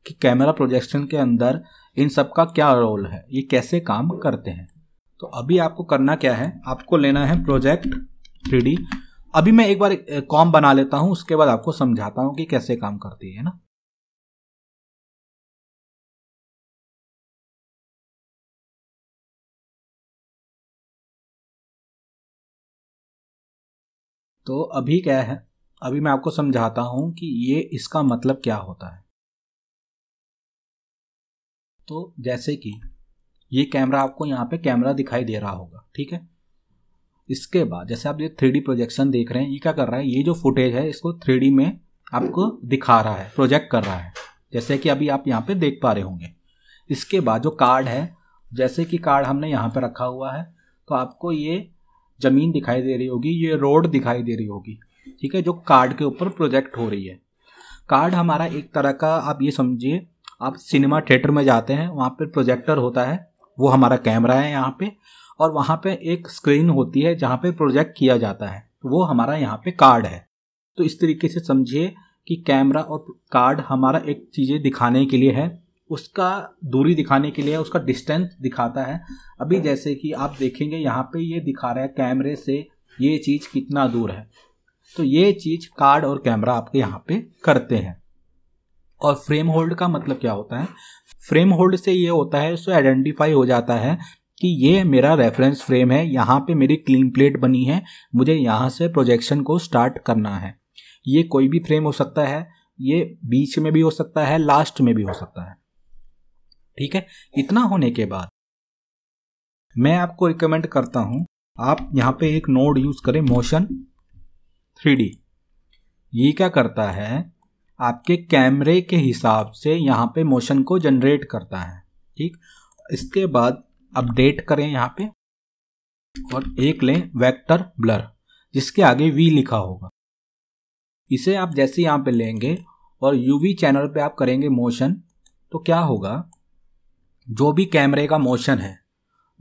कि कैमरा प्रोजेक्शन के अंदर इन सब का क्या रोल है ये कैसे काम करते हैं तो अभी आपको करना क्या है आपको लेना है प्रोजेक्ट थ्री अभी मैं एक बार कॉम बना लेता हूँ उसके बाद आपको समझाता हूँ कि कैसे काम करती है ना तो अभी क्या है अभी मैं आपको समझाता हूं कि ये इसका मतलब क्या होता है तो जैसे कि ये कैमरा आपको यहाँ पे कैमरा दिखाई दे रहा होगा ठीक है इसके बाद जैसे आप ये थ्री प्रोजेक्शन देख रहे हैं ये क्या कर रहा है ये जो फुटेज है इसको थ्री में आपको दिखा रहा है प्रोजेक्ट कर रहा है जैसे कि अभी आप यहाँ पे देख पा रहे होंगे इसके बाद जो कार्ड है जैसे कि कार्ड हमने यहाँ पे रखा हुआ है तो आपको ये ज़मीन दिखाई दे रही होगी ये रोड दिखाई दे रही होगी ठीक है जो कार्ड के ऊपर प्रोजेक्ट हो रही है कार्ड हमारा एक तरह का आप ये समझिए आप सिनेमा थिएटर में जाते हैं वहाँ पर प्रोजेक्टर होता है वो हमारा कैमरा है यहाँ पे और वहाँ पे एक स्क्रीन होती है जहाँ पे प्रोजेक्ट किया जाता है तो वो हमारा यहाँ पे कार्ड है तो इस तरीके से समझिए कि कैमरा और कार्ड हमारा एक चीज़ें दिखाने के लिए है उसका दूरी दिखाने के लिए उसका डिस्टेंस दिखाता है अभी जैसे कि आप देखेंगे यहाँ पे ये दिखा रहा है कैमरे से ये चीज़ कितना दूर है तो ये चीज़ कार्ड और कैमरा आपके यहाँ पे करते हैं और फ्रेम होल्ड का मतलब क्या होता है फ्रेम होल्ड से ये होता है उसको आइडेंटिफाई हो जाता है कि ये मेरा रेफरेंस फ्रेम है यहाँ पे मेरी क्लीन प्लेट बनी है मुझे यहाँ से प्रोजेक्शन को स्टार्ट करना है ये कोई भी फ्रेम हो सकता है ये बीच में भी हो सकता है लास्ट में भी हो सकता है ठीक है इतना होने के बाद मैं आपको रिकमेंड करता हूं आप यहां पे एक नोड यूज़ करें मोशन थ्री ये क्या करता है आपके कैमरे के हिसाब से यहां पे मोशन को जनरेट करता है ठीक इसके बाद अपडेट करें यहां पे और एक लें वेक्टर ब्लर जिसके आगे वी लिखा होगा इसे आप जैसे यहां पे लेंगे और यूवी चैनल पे आप करेंगे मोशन तो क्या होगा जो भी कैमरे का मोशन है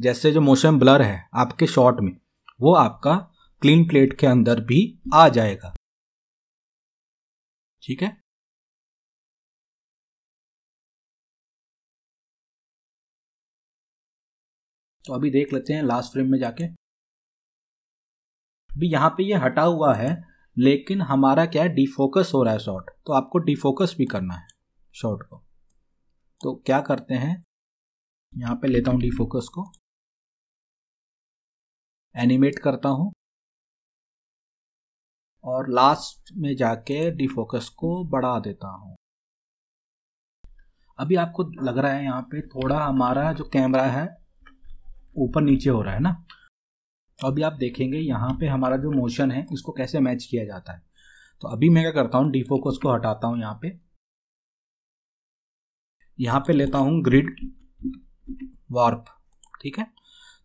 जैसे जो मोशन ब्लर है आपके शॉट में वो आपका क्लीन प्लेट के अंदर भी आ जाएगा ठीक है तो अभी देख लेते हैं लास्ट फ्रेम में जाके अभी यहां पे ये यह हटा हुआ है लेकिन हमारा क्या है डिफोकस हो रहा है शॉट तो आपको डिफोकस भी करना है शॉट को तो क्या करते हैं यहाँ पे लेता हूँ डी फोकस को एनिमेट करता हूँ और लास्ट में जाके डी फोकस को बढ़ा देता हूँ अभी आपको लग रहा है यहाँ पे थोड़ा हमारा जो कैमरा है ऊपर नीचे हो रहा है ना तो अभी आप देखेंगे यहाँ पे हमारा जो मोशन है इसको कैसे मैच किया जाता है तो अभी मैं क्या करता हूँ डी फोकस को हटाता हूँ यहाँ पे यहाँ पे लेता हूँ ग्रिड वार्प ठीक है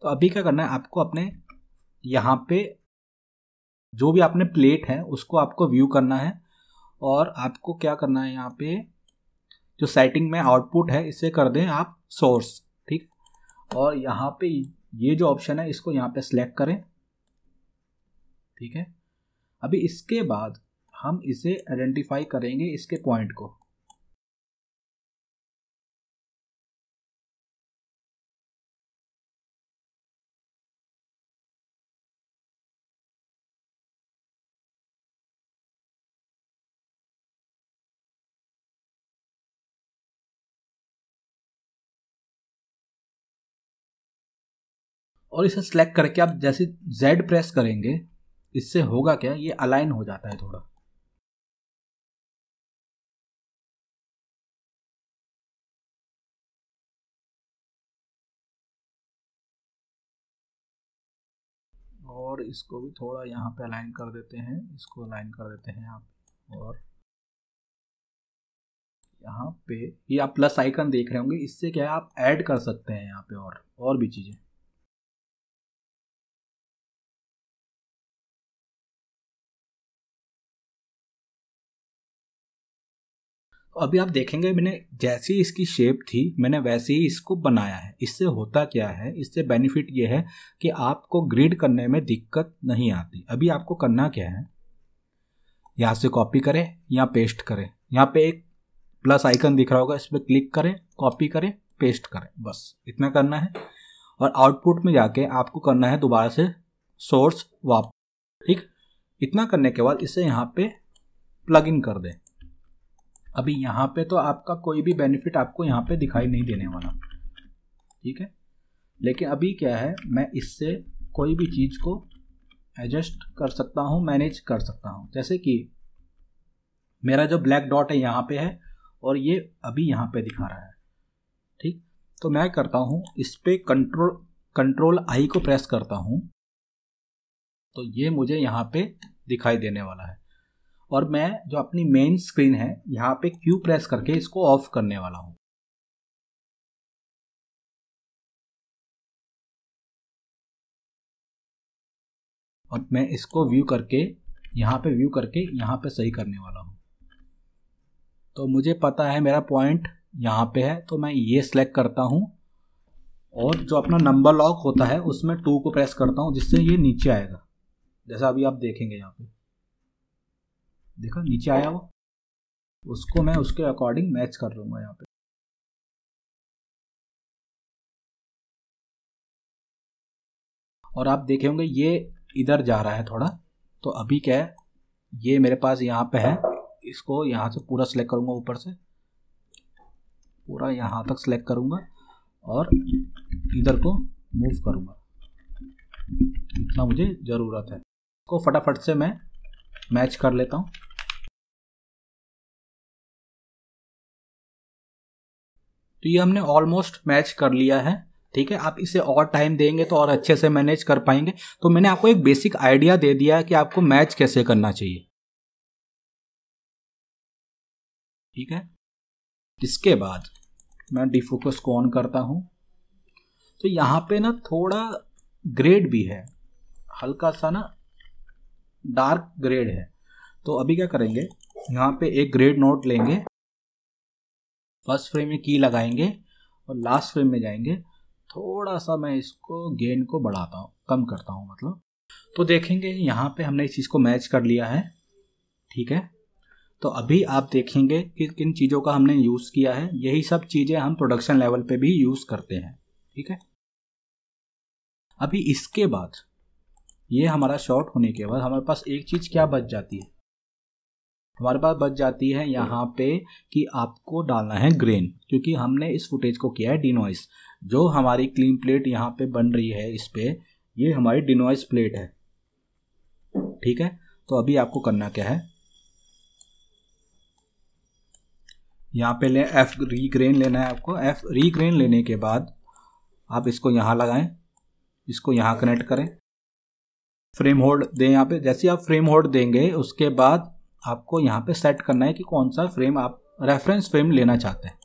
तो अभी क्या करना है आपको अपने यहाँ पे जो भी आपने प्लेट है उसको आपको व्यू करना है और आपको क्या करना है यहाँ पे जो सेटिंग में आउटपुट है इसे कर दें आप सोर्स ठीक और यहाँ पे ये जो ऑप्शन है इसको यहाँ पे सिलेक्ट करें ठीक है अभी इसके बाद हम इसे आइडेंटिफाई करेंगे इसके पॉइंट को और इसे सेलेक्ट करके आप जैसे जेड प्रेस करेंगे इससे होगा क्या ये अलाइन हो जाता है थोड़ा और इसको भी थोड़ा यहाँ पे अलाइन कर देते हैं इसको अलाइन कर देते हैं आप और यहाँ पे ये आप प्लस आइकन देख रहे होंगे इससे क्या है आप ऐड कर सकते हैं यहाँ पे और और भी चीज़ें अभी आप देखेंगे मैंने जैसी इसकी शेप थी मैंने वैसे ही इसको बनाया है इससे होता क्या है इससे बेनिफिट ये है कि आपको ग्रिड करने में दिक्कत नहीं आती अभी आपको करना क्या है यहाँ से कॉपी करें या पेस्ट करें यहाँ पे एक प्लस आइकन दिख रहा होगा इस पर क्लिक करें कॉपी करें पेस्ट करें बस इतना करना है और आउटपुट में जाके आपको करना है दोबारा से सोर्स वापस ठीक इतना करने के बाद इसे यहाँ पे प्लग इन कर दें अभी यहाँ पे तो आपका कोई भी बेनिफिट आपको यहाँ पे दिखाई नहीं देने वाला ठीक है लेकिन अभी क्या है मैं इससे कोई भी चीज़ को एडजस्ट कर सकता हूँ मैनेज कर सकता हूँ जैसे कि मेरा जो ब्लैक डॉट है यहाँ पे है और ये अभी यहाँ पे दिखा रहा है ठीक तो मैं करता हूँ इस पर कंट्रोल कंट्रोल आई को प्रेस करता हूँ तो ये मुझे यहाँ पे दिखाई देने वाला है और मैं जो अपनी मेन स्क्रीन है यहाँ पे क्यू प्रेस करके इसको ऑफ करने वाला हूँ और मैं इसको व्यू करके यहाँ पे व्यू करके यहाँ पे सही करने वाला हूँ तो मुझे पता है मेरा पॉइंट यहाँ पे है तो मैं ये सिलेक्ट करता हूँ और जो अपना नंबर लॉक होता है उसमें टू को प्रेस करता हूँ जिससे ये नीचे आएगा जैसा अभी आप देखेंगे यहाँ पे देखा नीचे आया वो उसको मैं उसके अकॉर्डिंग मैच कर लूंगा यहाँ पे और आप देखे होंगे ये इधर जा रहा है थोड़ा तो अभी क्या है ये मेरे पास यहाँ पे है इसको यहाँ से पूरा सिलेक्ट करूंगा ऊपर से पूरा यहाँ तक सिलेक्ट करूंगा और इधर को मूव करूंगा इतना मुझे ज़रूरत है इसको फटाफट से मैं मैच कर लेता हूँ तो ये हमने ऑलमोस्ट मैच कर लिया है ठीक है आप इसे और टाइम देंगे तो और अच्छे से मैनेज कर पाएंगे तो मैंने आपको एक बेसिक आइडिया दे दिया है कि आपको मैच कैसे करना चाहिए ठीक है इसके बाद मैं डिफोकस को ऑन करता हूं तो यहां पे ना थोड़ा ग्रेड भी है हल्का सा ना डार्क ग्रेड है तो अभी क्या करेंगे यहां पे एक ग्रेड नोट लेंगे फर्स्ट फ्रेम में की लगाएंगे और लास्ट फ्रेम में जाएंगे थोड़ा सा मैं इसको गेन को बढ़ाता हूँ कम करता हूँ मतलब तो देखेंगे यहाँ पे हमने इस चीज़ को मैच कर लिया है ठीक है तो अभी आप देखेंगे कि किन चीज़ों का हमने यूज़ किया है यही सब चीज़ें हम प्रोडक्शन लेवल पे भी यूज़ करते हैं ठीक है अभी इसके बाद ये हमारा शॉर्ट होने के बाद हमारे पास एक चीज़ क्या बच जाती है हमारे पास बच जाती है यहाँ पे कि आपको डालना है ग्रेन क्योंकि हमने इस फुटेज को किया है डिनोइस जो हमारी क्लीन प्लेट यहाँ पे बन रही है इस पर ये हमारी डिनोइस प्लेट है ठीक है तो अभी आपको करना क्या है यहाँ पे ले एफ रीग्रेन लेना है आपको एफ रीग्रेन लेने के बाद आप इसको यहाँ लगाएं इसको यहाँ कनेक्ट करें फ्रेम होल्ड दें यहाँ पे जैसे आप फ्रेम होल्ड देंगे उसके बाद आपको यहाँ पे सेट करना है कि कौन सा फ्रेम आप रेफरेंस फ्रेम लेना चाहते हैं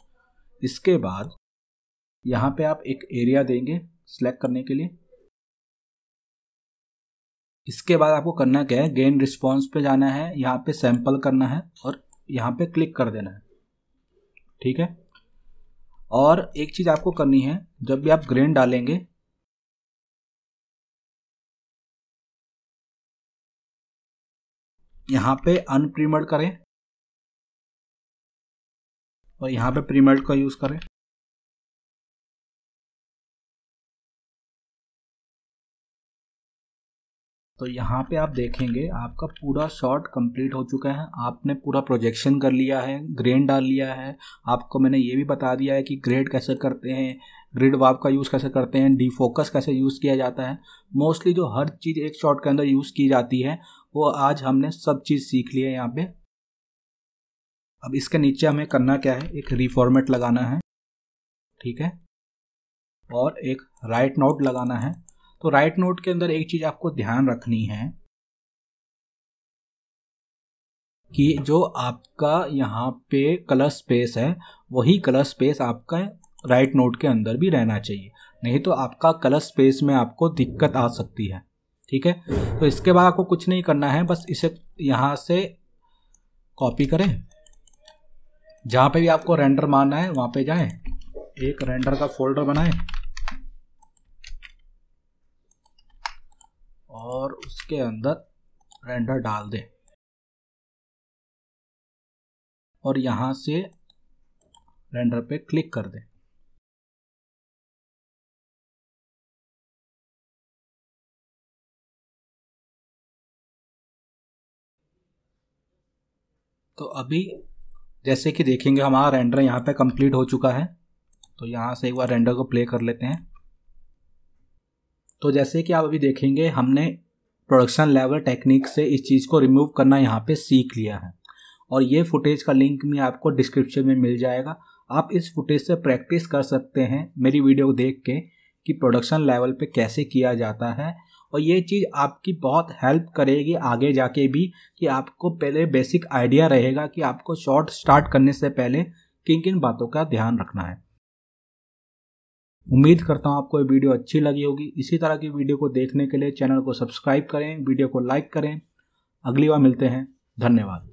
इसके बाद यहाँ पे आप एक एरिया देंगे सेलेक्ट करने के लिए इसके बाद आपको करना क्या है गेन रिस्पॉन्स पे जाना है यहाँ पे सैंपल करना है और यहाँ पे क्लिक कर देना है ठीक है और एक चीज़ आपको करनी है जब भी आप ग्रेन डालेंगे यहाँ पे अनप्रीमर्ड करें और यहाँ पे प्रीमर्ड का यूज़ करें तो यहाँ पे आप देखेंगे आपका पूरा शॉट कंप्लीट हो चुका है आपने पूरा प्रोजेक्शन कर लिया है ग्रेन डाल लिया है आपको मैंने ये भी बता दिया है कि ग्रेड कैसे करते हैं ग्रिड वाप का यूज़ कैसे करते हैं डी फोकस कैसे यूज़ किया जाता है मोस्टली जो हर चीज़ एक शॉट के अंदर यूज़ की जाती है वो आज हमने सब चीज़ सीख लिया है यहाँ पे अब इसके नीचे हमें करना क्या है एक रिफॉर्मेट लगाना है ठीक है और एक राइट नोट लगाना है तो राइट नोट के अंदर एक चीज़ आपको ध्यान रखनी है कि जो आपका यहाँ पे कलर स्पेस है वही कलर स्पेस आपका राइट नोट के अंदर भी रहना चाहिए नहीं तो आपका कलर स्पेस में आपको दिक्कत आ सकती है ठीक है तो इसके बाद आपको कुछ नहीं करना है बस इसे यहाँ से कॉपी करें जहाँ पे भी आपको रेंडर मारना है वहाँ पे जाएं एक रेंडर का फोल्डर बनाएं और उसके अंदर रेंडर डाल दें और यहाँ से रेंडर पे क्लिक कर दें तो अभी जैसे कि देखेंगे हमारा रेंडर यहाँ पे कंप्लीट हो चुका है तो यहाँ से एक बार रेंडर को प्ले कर लेते हैं तो जैसे कि आप अभी देखेंगे हमने प्रोडक्शन लेवल टेक्निक से इस चीज़ को रिमूव करना यहाँ पे सीख लिया है और ये फुटेज का लिंक भी आपको डिस्क्रिप्शन में मिल जाएगा आप इस फुटेज से प्रैक्टिस कर सकते हैं मेरी वीडियो देख के कि प्रोडक्शन लेवल पे कैसे किया जाता है और ये चीज़ आपकी बहुत हेल्प करेगी आगे जाके भी कि आपको पहले बेसिक आइडिया रहेगा कि आपको शॉर्ट स्टार्ट करने से पहले किन किन बातों का ध्यान रखना है उम्मीद करता हूँ आपको ये वीडियो अच्छी लगी होगी इसी तरह की वीडियो को देखने के लिए चैनल को सब्सक्राइब करें वीडियो को लाइक करें अगली बार मिलते हैं धन्यवाद